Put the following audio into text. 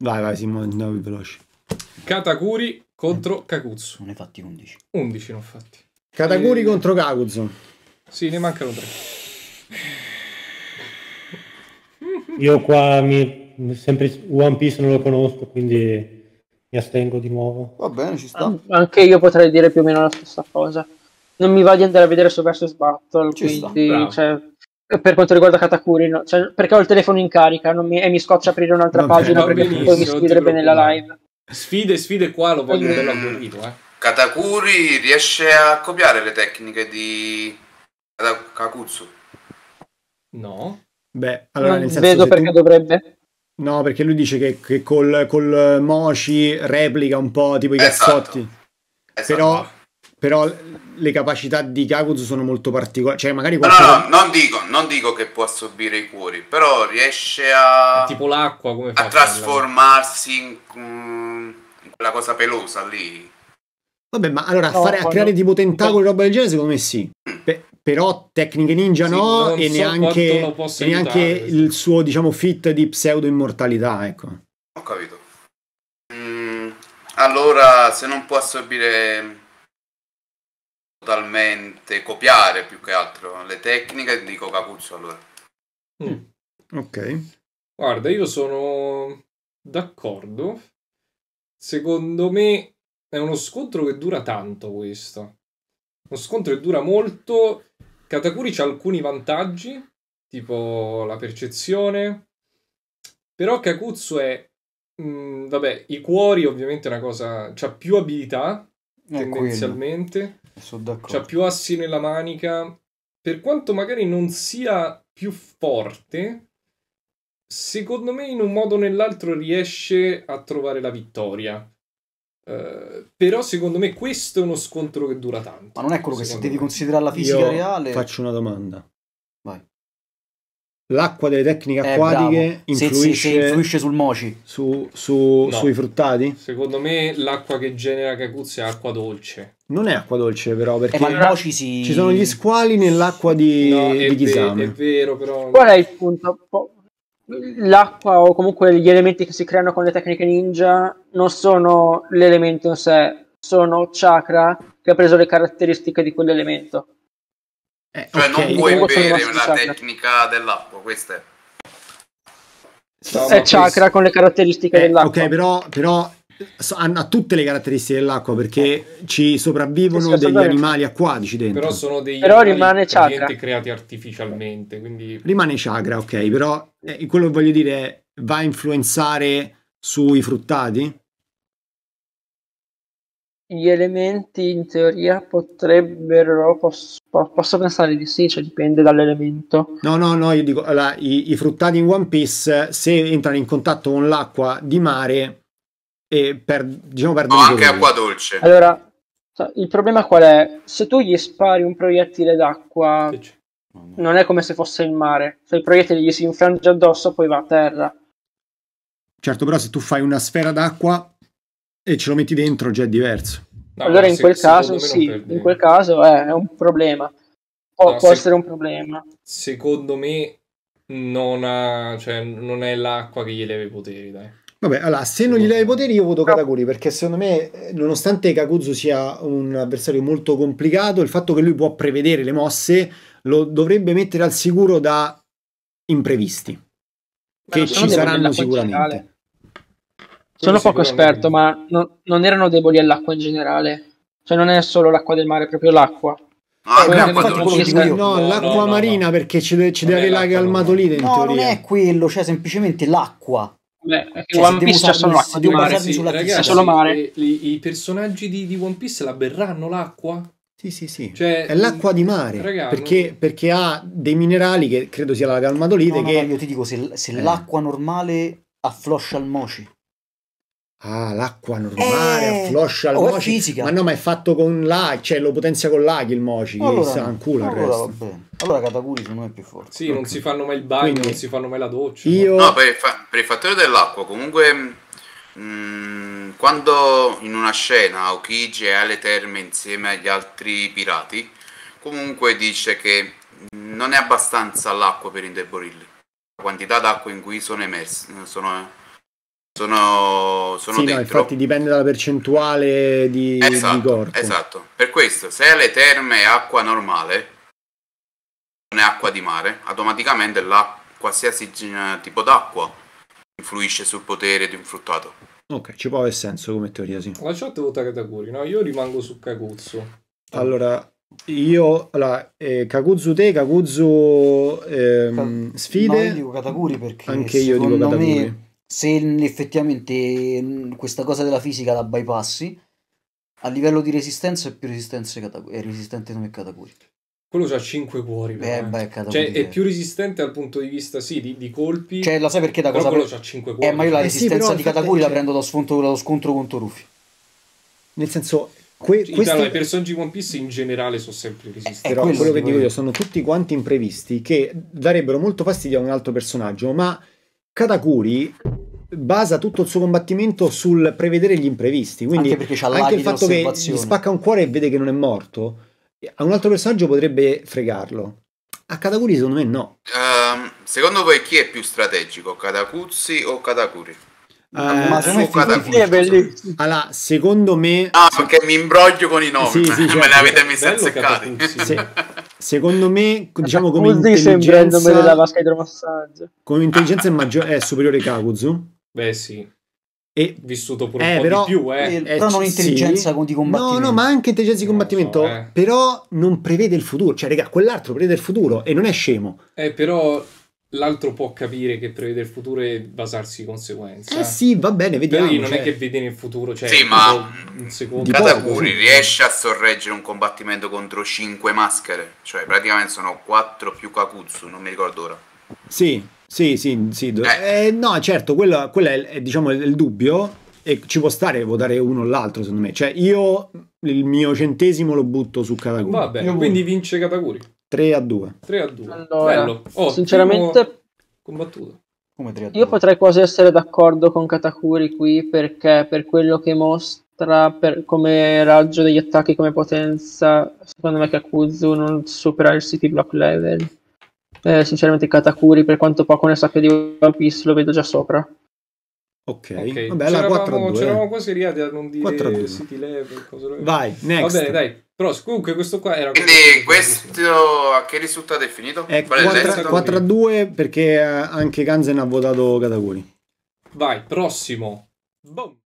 Vai, vai, Simo, andiamo veloce. Katakuri contro Kakuzzu. Ne hai fatti 11. 11 ho fatti. Katakuri E- eh. contro Kakuzu. Sì, ne mancano tre. Io qua mi, sempre One Piece non lo conosco, quindi mi astengo di nuovo. Va bene, ci sta. An- anche io potrei dire più o meno la stessa cosa. Non mi va di andare a vedere su versus battle, Ci quindi bravo. Cioè, per quanto riguarda Katakuri, no? cioè, perché ho il telefono in carica mi, e mi scoccia aprire un'altra Vabbè, pagina perché poi mi sfiderebbe nella live. Sfide, sfide qua, lo voglio bello abolito, eh. Katakuri riesce a copiare le tecniche di Kakutsu? No. Beh, allora non nel senso vedo perché tu... dovrebbe. No, perché lui dice che, che col, col Moshi replica un po' tipo i esatto. cazzotti. Esatto. Però però le capacità di Kakuzu sono molto particolari. Cioè, magari qualcosa... no, no, no, non dico, non dico, che può assorbire i cuori, però riesce a. Tipo l'acqua, come fa? A trasformarsi in, mm, in quella cosa pelosa lì. Vabbè, ma allora no, fare, a creare tipo tentacoli e roba del genere, secondo me sì. Mm. Pe- però tecniche ninja sì, no, e, so neanche, e neanche il suo, diciamo, fit di pseudo-immortalità, ecco. Ho capito. Mm, allora, se non può assorbire totalmente copiare più che altro le tecniche di Cocacuzzo allora. Mm. Ok. Guarda, io sono d'accordo. Secondo me è uno scontro che dura tanto questo. Uno scontro che dura molto. Katakuri ha alcuni vantaggi, tipo la percezione. Però Kakutsu è... Mh, mm, vabbè, i cuori ovviamente è una cosa... ha più abilità, tendenzialmente. Sono d'accordo. C'ha più assi nella manica. Per quanto magari non sia più forte, secondo me in un modo o nell'altro riesce a trovare la vittoria. Uh, però secondo me questo è uno scontro che dura tanto. Ma non è quello che se devi considerare la fisica Io reale. Faccio una domanda. Vai l'acqua delle tecniche eh, acquatiche influisce, sì, sì, influisce, sul moci su, su, no. sui fruttati? Secondo me l'acqua che genera cacuzzi è acqua dolce. Non è acqua dolce, però, perché eh, ma il moci si... ci sono gli squali nell'acqua di, no, di Chisame. È vero, però. Qual è il punto? L'acqua o comunque gli elementi che si creano con le tecniche ninja non sono l'elemento in sé, sono chakra che ha preso le caratteristiche di quell'elemento. Eh, cioè okay. non puoi bere una chakra. tecnica dell'acqua, questa è. Siamo è chakra con le caratteristiche eh, dell'acqua. Ok, però, però hanno tutte le caratteristiche dell'acqua perché eh. ci sopravvivono degli animali acquatici dentro. Però sono degli però rimane chakra. creati artificialmente, quindi... Rimane chakra, ok, però eh, quello che voglio dire è va a influenzare sui fruttati? gli elementi in teoria potrebbero, posso, posso, pensare di sì, cioè dipende dall'elemento. No, no, no, io dico, allora, i, i, fruttati in One Piece se entrano in contatto con l'acqua di mare e per, diciamo per No, anche acqua dolce. Allora, il problema qual è? Se tu gli spari un proiettile d'acqua, non è come se fosse il mare, se il proiettile gli si infrange addosso poi va a terra. Certo, però se tu fai una sfera d'acqua e ce lo metti dentro già è diverso. No, allora in, se, quel caso, sì, in quel caso eh, è un problema. O, no, può se, essere un problema. Secondo me non, ha, cioè, non è l'acqua che gli leva i poteri, dai. Vabbè, allora, se non gli dai i poteri io voto Kataguri, perché secondo me, nonostante Kakuzu sia un avversario molto complicato, il fatto che lui può prevedere le mosse lo dovrebbe mettere al sicuro da imprevisti, che ci saranno sicuramente. Sono poco esperto, ma no, non erano deboli all'acqua in generale. Cioè non è solo l'acqua del mare, è proprio l'acqua. Ah, no, no, l'acqua no, marina perché ci, de- ci deve avere la calmato lì dentro. No, non è quello, cioè semplicemente l'acqua. Beh, cioè, One Piece c'è solo l'acqua, di mare, sì, ragazzi, solo mare. I, eh, i personaggi di, di One Piece la berranno l'acqua? Sì, sì, sì. Cioè, è l'acqua di mare raga, perché, perché, ha dei minerali che credo sia la galmadolite. No, no, che... No, io ti dico, se, se eh. l'acqua normale affloscia il moci, Ah, l'acqua normale, eh, affloscia il oh, mochi. Fisica. Ma no, ma è fatto con l'AI, cioè lo potenzia con l'AI il moci. allora, sta allora, resto. Allora Katakuri secondo me è più forte. Sì, okay. non si fanno mai il bagno, Quindi, non si fanno mai la doccia. Io... No, per, per il fattore dell'acqua, comunque mh, quando in una scena Okiji è alle terme insieme agli altri pirati, comunque dice che non è abbastanza l'acqua per indeborirli. La quantità d'acqua in cui sono emersi, sono sono, sono sì, no, infatti dipende dalla percentuale di, esatto, di corpo. Esatto, per questo se le terme è acqua normale, non è acqua di mare, automaticamente qualsiasi tipo d'acqua influisce sul potere di un fruttato. Ok, ci può avere senso come teoria, sì. Lasciate votare Takuri, no? Io rimango su Kakuzu. Allora, io, allora, eh, Kakuzu te, Kakuzu ehm, sfide. No, io dico Katakuri perché anche io dico Katakuri. Me se effettivamente questa cosa della fisica la bypassi, a livello di resistenza è più resistente, Katakuri, è resistente come Katakuri. Quello ha 5 cuori. Eh, beh, beh, cioè, è eh. più resistente dal punto di vista, sì, di, di colpi. Cioè, lo sai perché da cosa? Quello per... ha 5 eh, cuori. Eh, ma io la eh resistenza sì, di Katakuri la prendo dallo scontro, scontro, contro Rufy. Nel senso, que- cioè, questi... i personaggi One Piece in generale sono sempre resistenti. Eh, quello, quello che dico io sono tutti quanti imprevisti che darebbero molto fastidio a un altro personaggio, ma Katakuri basa tutto il suo combattimento sul prevedere gli imprevisti. Quindi anche, anche il fatto che gli spacca un cuore e vede che non è morto, a un altro personaggio potrebbe fregarlo. A Katakuri secondo me no. Uh, secondo voi chi è più strategico, Katakuzzi o Katakuri? Uh, ma sono è Allora, secondo me. Ah, perché mi imbroglio con i nomi. Sì, sì, certo. Me li avete messi azzeccati. Sì. Secondo me, diciamo come Così intelligenza... il nome della vasca idromassaggio. Come intelligenza è, maggior... è superiore Kakuzu. Beh sì. E, vissuto pure eh, un po' di più, eh. Eh, eh. però non intelligenza sì. di combattimento. No, no, ma anche intelligenza di combattimento, so, eh. però non prevede il futuro, cioè raga, quell'altro prevede il futuro e non è scemo. Eh, però l'altro può capire che prevede il futuro e basarsi di conseguenza. Eh sì, va bene, vediamo. Però non cioè... è che vedi nel futuro, cioè Sì, ma un secondo. Katakuri riesce a sorreggere un combattimento contro 5 maschere, cioè praticamente sono 4 più Kakutsu, non mi ricordo ora. Sì, sì, sì, sì. Eh. Eh, no, certo, quello, quello è, è diciamo il, il dubbio e ci può stare votare uno o l'altro, secondo me. Cioè, io il mio centesimo lo butto su Kataguri. Vabbè, io quindi vince Kataguri. 3 a 2. 3 a 2. Allora, Bello. Oh, sinceramente, combattuto. Come 3 a 2? Io potrei quasi essere d'accordo con Katakuri qui perché per quello che mostra per, come raggio degli attacchi, come potenza, secondo me Kakuzu non supera il city block level. Eh, sinceramente Katakuri, per quanto poco ne sappia di One Piece, lo vedo già sopra. Ok, okay. vabbè, c'eravamo, 4 a 2. c'eravamo quasi arrivati a non dire City Level. Cosa... Vai, next. Va bene, dai. Però comunque questo qua era... Quindi questo a che risultato è finito? È eh, vale 4, 4 a 2 perché eh, anche Ganzen ha votato Katakuri. Vai, prossimo. Boom.